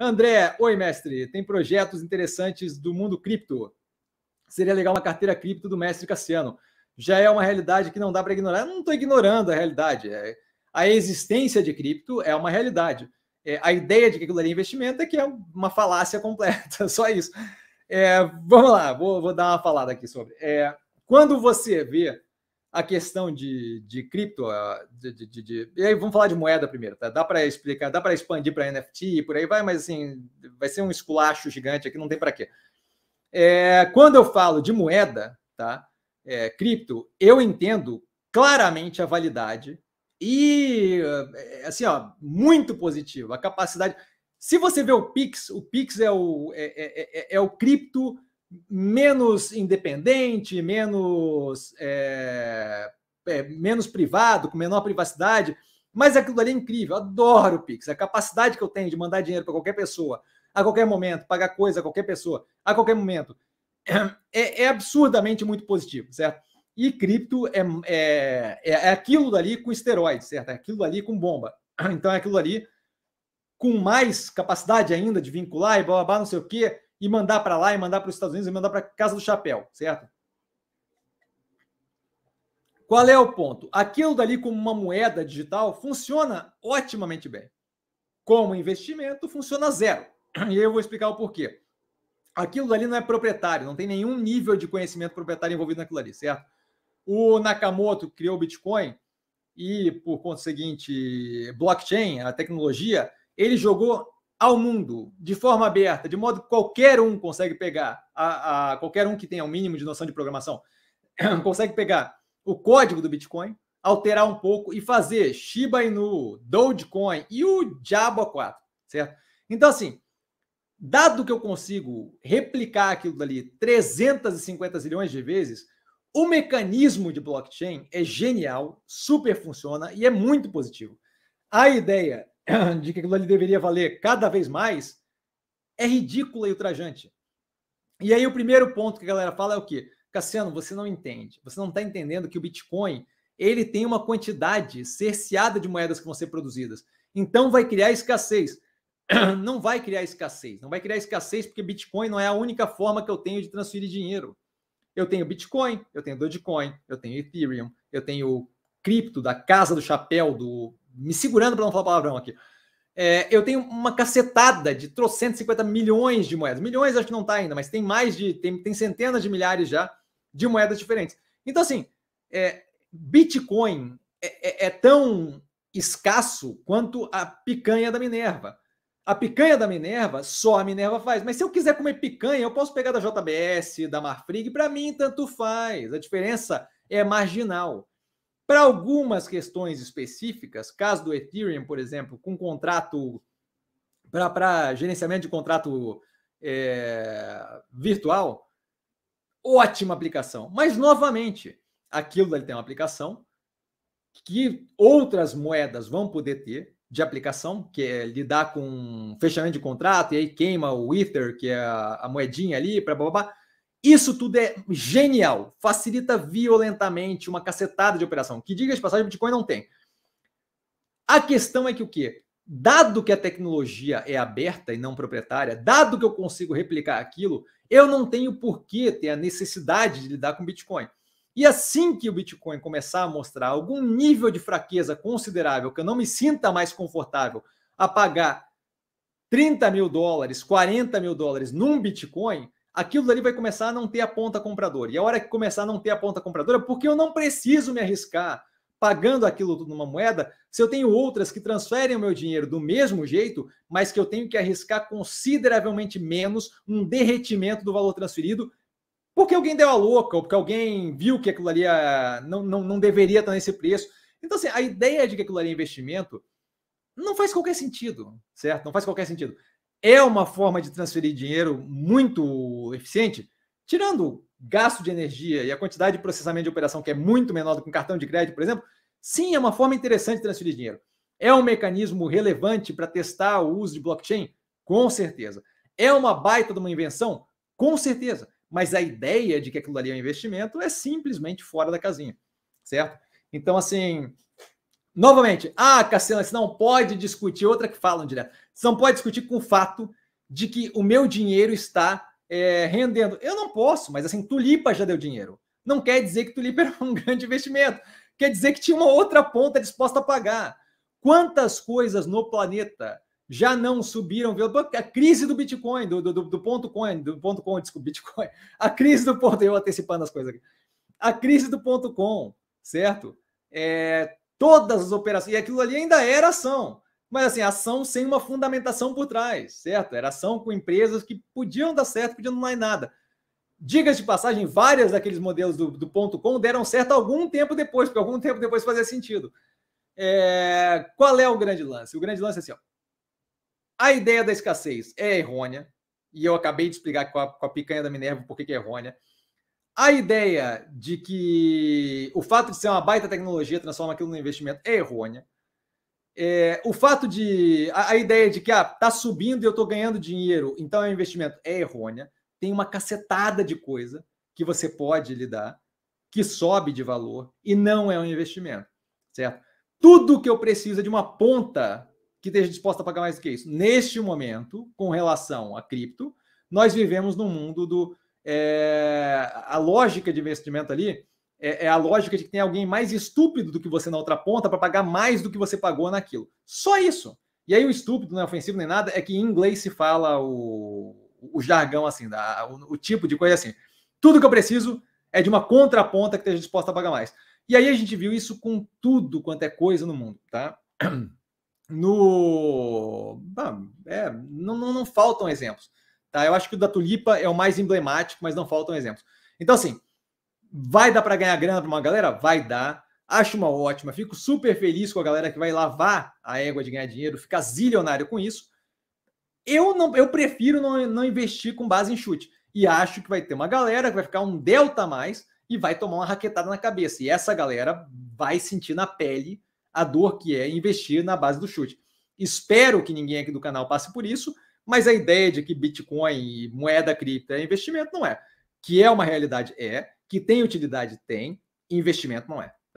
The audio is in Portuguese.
André, oi, mestre. Tem projetos interessantes do mundo cripto. Seria legal uma carteira cripto do mestre Cassiano. Já é uma realidade que não dá para ignorar. Eu não estou ignorando a realidade. É, a existência de cripto é uma realidade. É, a ideia de que aquilo ali é investimento é que é uma falácia completa, só isso. É, vamos lá, vou, vou, dar uma falada aqui sobre. É, quando você vê a questão de, de cripto, de, de, de, e aí vamos falar de moeda primeiro, tá? Dá para explicar, dá para expandir para NFT e por aí vai, mas assim, vai ser um esculacho gigante aqui, não tem para quê. É, quando eu falo de moeda, tá? É, cripto, eu entendo claramente a validade e, assim, ó, muito positivo, a capacidade. Se você vê o Pix, o Pix é o, é, é, é, é o cripto menos independente, menos, é, é, menos privado, com menor privacidade. Mas aquilo ali é incrível, eu adoro o Pix. A capacidade que eu tenho de mandar dinheiro para qualquer pessoa, a qualquer momento, pagar coisa a qualquer pessoa, a qualquer momento, é, é absurdamente muito positivo, certo? E cripto é, é, é aquilo dali com esteroide, certo? É aquilo ali com bomba. Então é aquilo ali com mais capacidade ainda de vincular e blá blá, blá não sei o quê e mandar para lá, e mandar para os Estados Unidos, e mandar para Casa do Chapéu, certo? Qual é o ponto? Aquilo dali como uma moeda digital funciona otimamente bem. Como investimento, funciona zero. E eu vou explicar o porquê. Aquilo dali não é proprietário, não tem nenhum nível de conhecimento proprietário envolvido naquilo ali, certo? O Nakamoto criou o Bitcoin e, por conseguinte, blockchain, a tecnologia, ele jogou ao mundo de forma aberta, de modo que qualquer um consegue pegar, a, a qualquer um que tenha o um mínimo de noção de programação, consegue pegar o código do Bitcoin, alterar um pouco e fazer Shiba Inu, Dogecoin e o Diabo 4, certo? Então, assim, dado que eu consigo replicar aquilo dali 350 zilhões de vezes, o mecanismo de blockchain é genial, super funciona e é muito positivo. A ideia de que aquilo ali deveria valer cada vez mais é ridícula e ultrajante. E aí o primeiro ponto que a galera fala é o quê? Cassiano, você não entende. Você não está entendendo que o Bitcoin ele tem uma quantidade cerceada de moedas que vão ser produzidas. Então vai criar escassez. Não vai criar escassez. Não vai criar escassez porque Bitcoin não é a única forma que eu tenho de transferir dinheiro. Eu tenho Bitcoin, eu tenho Dogecoin, eu tenho Ethereum, eu tenho cripto da casa do chapéu do me segurando para não falar palavrão aqui. É, eu tenho uma cacetada de 350 milhões de moedas. Milhões acho que não está ainda, mas tem mais de. Tem, tem centenas de milhares já de moedas diferentes. Então, assim, é, Bitcoin é, é, é tão escasso quanto a picanha da Minerva. A picanha da Minerva, só a Minerva faz. Mas se eu quiser comer picanha, eu posso pegar da JBS, da Marfrig, para mim tanto faz. A diferença é marginal. Para algumas questões específicas, caso do Ethereum, por exemplo, com contrato para gerenciamento de contrato é, virtual, ótima aplicação. Mas, novamente, aquilo ali tem uma aplicação que outras moedas vão poder ter de aplicação, que é lidar com fechamento de contrato, e aí queima o Ether, que é a, moedinha ali, para blá. Isso tudo é genial, facilita violentamente uma cacetada de operação, que diga de passagem, Bitcoin não tem. A questão é que o quê? Dado que a tecnologia é aberta e não proprietária, dado que eu consigo replicar aquilo, eu não tenho por que ter a necessidade de lidar com Bitcoin. E assim que o Bitcoin começar a mostrar algum nível de fraqueza considerável, que eu não me sinta mais confortável a pagar 30 mil dólares, 40 mil dólares num Bitcoin, aquilo dali vai começar a não ter a ponta compradora. E a hora que começar a não ter a ponta compradora, é porque eu não preciso me arriscar pagando aquilo tudo numa moeda, se eu tenho outras que transferem o meu dinheiro do mesmo jeito, mas que eu tenho que arriscar consideravelmente menos um derretimento do valor transferido, porque alguém deu a louca, ou porque alguém viu que aquilo ali ah, não, não, não deveria estar nesse preço. Então, assim, a ideia de que aquilo ali é investimento não faz qualquer sentido, certo? Não faz qualquer sentido é uma forma de transferir dinheiro muito eficiente, tirando o gasto de energia e a quantidade de processamento de operação que é muito menor do que um cartão de crédito, por exemplo. Sim, é uma forma interessante de transferir dinheiro. É um mecanismo relevante para testar o uso de blockchain? Com certeza. É uma baita de uma invenção? Com certeza. Mas a ideia de que aquilo ali é um investimento é simplesmente fora da casinha, certo? Então, assim, novamente, ah, Cassiano, você não pode discutir outra que falam direto. Você não pode discutir com o fato de que o meu dinheiro está é, rendendo. Eu não posso, mas assim, Tulipa já deu dinheiro. Não quer dizer que Tulipa era um grande investimento. Quer dizer que tinha uma outra ponta disposta a pagar. Quantas coisas no planeta já não subiram? A crise do Bitcoin, do, do, do ponto coin, do ponto com, desculpa, Bitcoin. A crise do ponto, eu antecipando as coisas aqui. A crise do ponto com, certo? É, todas as operações, e aquilo ali ainda era ação. Mas assim, ação sem uma fundamentação por trás, certo? Era ação com empresas que podiam dar certo, podiam não dar em nada. Digas de passagem, várias daqueles modelos do, do ponto com deram certo algum tempo depois, porque algum tempo depois fazia sentido. É... Qual é o grande lance? O grande lance é assim, ó. A ideia da escassez é errônea, e eu acabei de explicar com a, com a picanha da Minerva por que é errônea. A ideia de que o fato de ser uma baita tecnologia transforma aquilo num investimento é errônea. É, o fato de. A, a, ideia de que ah, tá subindo e eu estou ganhando dinheiro, então é um investimento, é errônea. Tem uma cacetada de coisa que você pode lidar, que sobe de valor e não é um investimento, certo? Tudo que eu preciso é de uma ponta que esteja disposta a pagar mais do que isso. Neste momento, com relação a cripto, nós vivemos num mundo do. É, a lógica de investimento ali é, é a lógica de que tem alguém mais estúpido do que você na outra ponta para pagar mais do que você pagou naquilo. Só isso. E aí o estúpido não é ofensivo nem nada, é que em inglês se fala o, o jargão assim, da, o, o, tipo de coisa assim. Tudo que eu preciso é de uma contraponta que esteja disposta a pagar mais. E aí a gente viu isso com tudo quanto é coisa no mundo, tá? No. É, não, não, não faltam exemplos. Tá? Eu acho que o da Tulipa é o mais emblemático, mas não faltam exemplos. Então, assim, Vai dar para ganhar grana para uma galera? Vai dar. Acho uma ótima. Fico super feliz com a galera que vai lavar a égua de ganhar dinheiro, ficar zilionário com isso. Eu não, eu prefiro não, não investir com base em chute. E acho que vai ter uma galera que vai ficar um delta a mais e vai tomar uma raquetada na cabeça. E essa galera vai sentir na pele a dor que é investir na base do chute. Espero que ninguém aqui do canal passe por isso, mas a ideia de que Bitcoin e moeda cripto é investimento não é. Que é uma realidade, é. Que tem utilidade? Tem. Investimento não é.